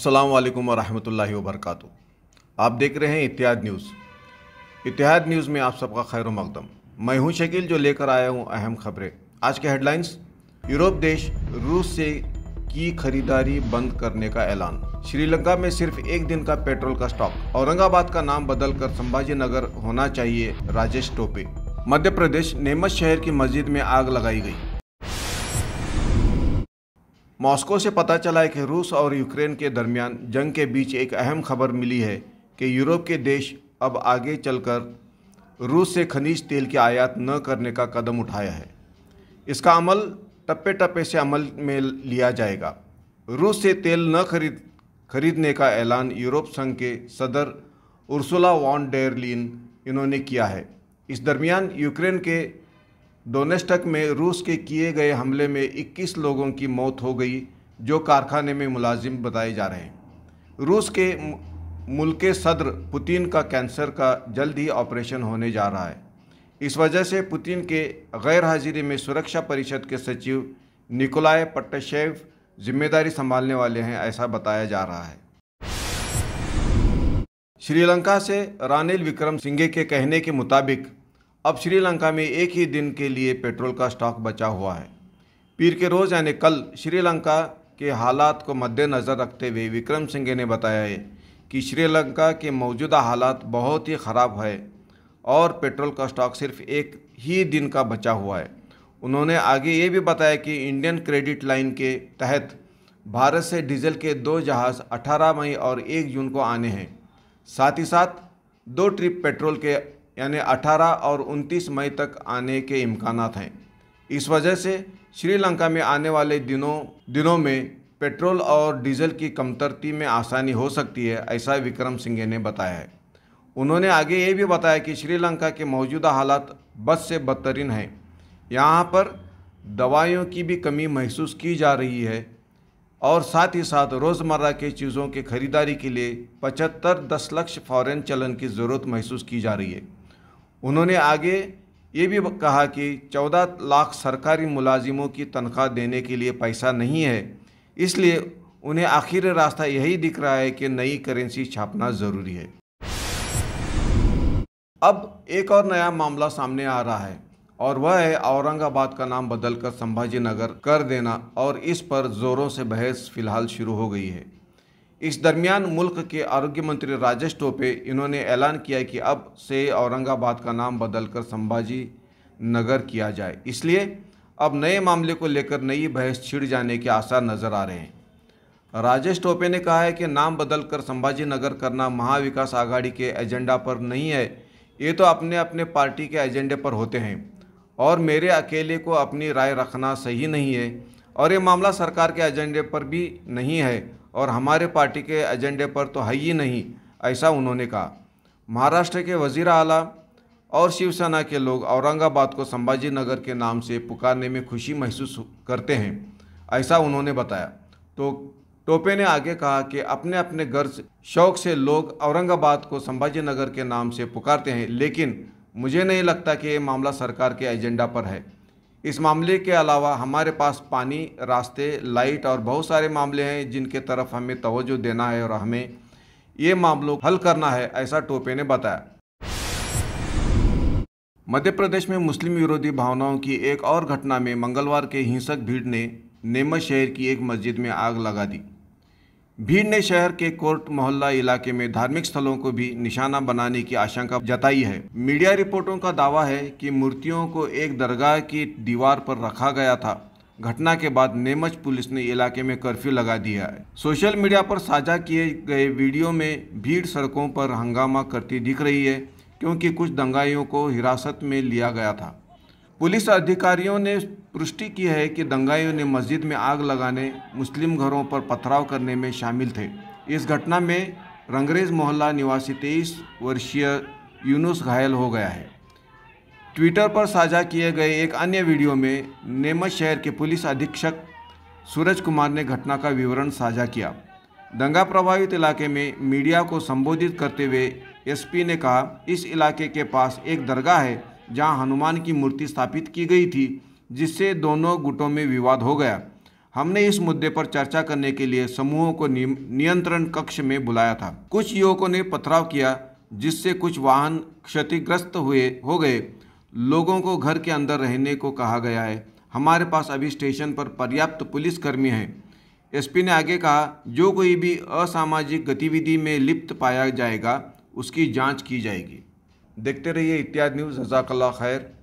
अस्सलाम वालेकुम वरहमतुल्लाहि वबरकاتہ आप देख रहे हैं इतिहाद न्यूज़ इतिहाद न्यूज़ में आप सबका खैर मकदम मैं हूं शकील जो लेकर आया हूं अहम खबरें आज के हेडलाइंस यूरोप देश रूस से की खरीदारी बंद करने का ऐलान श्रीलंका में सिर्फ एक दिन का पेट्रोल का स्टॉक औरंगाबाद का नाम बदलकर संभाजी नगर होना चाहिए राजेश टोपे मध्य प्रदेश नेमत शहर की मस्जिद में आग लगाई गई मॉस्को से पता चला है कि रूस और यूक्रेन के दरमियान जंग के बीच एक अहम खबर मिली है कि यूरोप के देश अब आगे चलकर रूस से खनिज तेल की आयात न करने का कदम उठाया है इसका अमल टप्पे टप्पे से अमल में लिया जाएगा रूस से तेल न खरीद खरीदने का ऐलान यूरोप संघ के सदर उर्सुला वॉन डेयरलिन इन्होंने किया है इस दरमियान यूक्रेन के डोनेस्टक में रूस के किए गए हमले में 21 लोगों की मौत हो गई जो कारखाने में मुलाजिम बताए जा रहे हैं रूस के मुल्क सदर पुतिन का कैंसर का जल्द ही ऑपरेशन होने जा रहा है इस वजह से पुतिन के गैर हाजिरी में सुरक्षा परिषद के सचिव निकोलाय पट्टशेव जिम्मेदारी संभालने वाले हैं ऐसा बताया जा रहा है श्रीलंका से रानिल विक्रम सिंघे के कहने के मुताबिक अब श्रीलंका में एक ही दिन के लिए पेट्रोल का स्टॉक बचा हुआ है पीर के रोज़ यानी कल श्रीलंका के हालात को मद्देनज़र रखते हुए विक्रम सिंघे ने बताया है कि श्रीलंका के मौजूदा हालात बहुत ही ख़राब है और पेट्रोल का स्टॉक सिर्फ एक ही दिन का बचा हुआ है उन्होंने आगे ये भी बताया कि इंडियन क्रेडिट लाइन के तहत भारत से डीजल के दो जहाज़ 18 मई और 1 जून को आने हैं साथ ही साथ दो ट्रिप पेट्रोल के यानी 18 और 29 मई तक आने के इम्कान हैं इस वजह से श्रीलंका में आने वाले दिनों दिनों में पेट्रोल और डीजल की कमतरती में आसानी हो सकती है ऐसा विक्रम सिंघे ने बताया है उन्होंने आगे ये भी बताया कि श्रीलंका के मौजूदा हालात बद से बदतरीन हैं यहाँ पर दवाइयों की भी कमी महसूस की जा रही है और साथ ही साथ रोज़मर्रा के चीज़ों की खरीदारी के लिए पचहत्तर दस लक्ष फॉरेन चलन की ज़रूरत महसूस की जा रही है उन्होंने आगे ये भी कहा कि 14 लाख सरकारी मुलाजिमों की तनख्वाह देने के लिए पैसा नहीं है इसलिए उन्हें आखिर रास्ता यही दिख रहा है कि नई करेंसी छापना ज़रूरी है अब एक और नया मामला सामने आ रहा है और वह है औरंगाबाद का नाम बदलकर संभाजी नगर कर देना और इस पर ज़ोरों से बहस फिलहाल शुरू हो गई है इस दरमियान मुल्क के आरोग्य मंत्री राजेश टोपे इन्होंने ऐलान किया कि अब से औरंगाबाद का नाम बदलकर संभाजी नगर किया जाए इसलिए अब नए मामले को लेकर नई बहस छिड़ जाने के आसार नज़र आ रहे हैं राजेश टोपे ने कहा है कि नाम बदलकर संभाजी नगर करना महाविकास आघाड़ी के एजेंडा पर नहीं है ये तो अपने अपने पार्टी के एजेंडे पर होते हैं और मेरे अकेले को अपनी राय रखना सही नहीं है और ये मामला सरकार के एजेंडे पर भी नहीं है और हमारे पार्टी के एजेंडे पर तो है ही नहीं ऐसा उन्होंने कहा महाराष्ट्र के वजीर आला और शिवसेना के लोग औरंगाबाद को संभाजी नगर के नाम से पुकारने में खुशी महसूस करते हैं ऐसा उन्होंने बताया तो टोपे ने आगे कहा कि अपने अपने गर्ज शौक से लोग औरंगाबाद को संभाजी नगर के नाम से पुकारते हैं लेकिन मुझे नहीं लगता कि ये मामला सरकार के एजेंडा पर है इस मामले के अलावा हमारे पास पानी रास्ते लाइट और बहुत सारे मामले हैं जिनके तरफ हमें तोज्जो देना है और हमें ये मामलों हल करना है ऐसा टोपे ने बताया मध्य प्रदेश में मुस्लिम विरोधी भावनाओं की एक और घटना में मंगलवार के हिंसक भीड़ ने नेमत शहर की एक मस्जिद में आग लगा दी भीड़ ने शहर के कोर्ट मोहल्ला इलाके में धार्मिक स्थलों को भी निशाना बनाने की आशंका जताई है मीडिया रिपोर्टों का दावा है कि मूर्तियों को एक दरगाह की दीवार पर रखा गया था घटना के बाद नेमच पुलिस ने इलाके में कर्फ्यू लगा दिया है सोशल मीडिया पर साझा किए गए वीडियो में भीड़ सड़कों पर हंगामा करती दिख रही है क्योंकि कुछ दंगाइयों को हिरासत में लिया गया था पुलिस अधिकारियों ने पुष्टि की है कि दंगाइयों ने मस्जिद में आग लगाने मुस्लिम घरों पर पथराव करने में शामिल थे इस घटना में रंगरेज मोहल्ला निवासी तेईस वर्षीय यूनुस घायल हो गया है ट्विटर पर साझा किए गए एक अन्य वीडियो में नेमत शहर के पुलिस अधीक्षक सूरज कुमार ने घटना का विवरण साझा किया दंगा प्रभावित इलाके में मीडिया को संबोधित करते हुए एसपी ने कहा इस इलाके के पास एक दरगाह है जहां हनुमान की मूर्ति स्थापित की गई थी जिससे दोनों गुटों में विवाद हो गया हमने इस मुद्दे पर चर्चा करने के लिए समूहों को नियंत्रण कक्ष में बुलाया था कुछ युवकों ने पथराव किया जिससे कुछ वाहन क्षतिग्रस्त हुए हो गए लोगों को घर के अंदर रहने को कहा गया है हमारे पास अभी स्टेशन पर पर्याप्त पुलिसकर्मी हैं एसपी ने आगे कहा जो कोई भी असामाजिक गतिविधि में लिप्त पाया जाएगा उसकी जांच की जाएगी देखते रहिए इत्यादि न्यूज़ हजाकल्ला खैर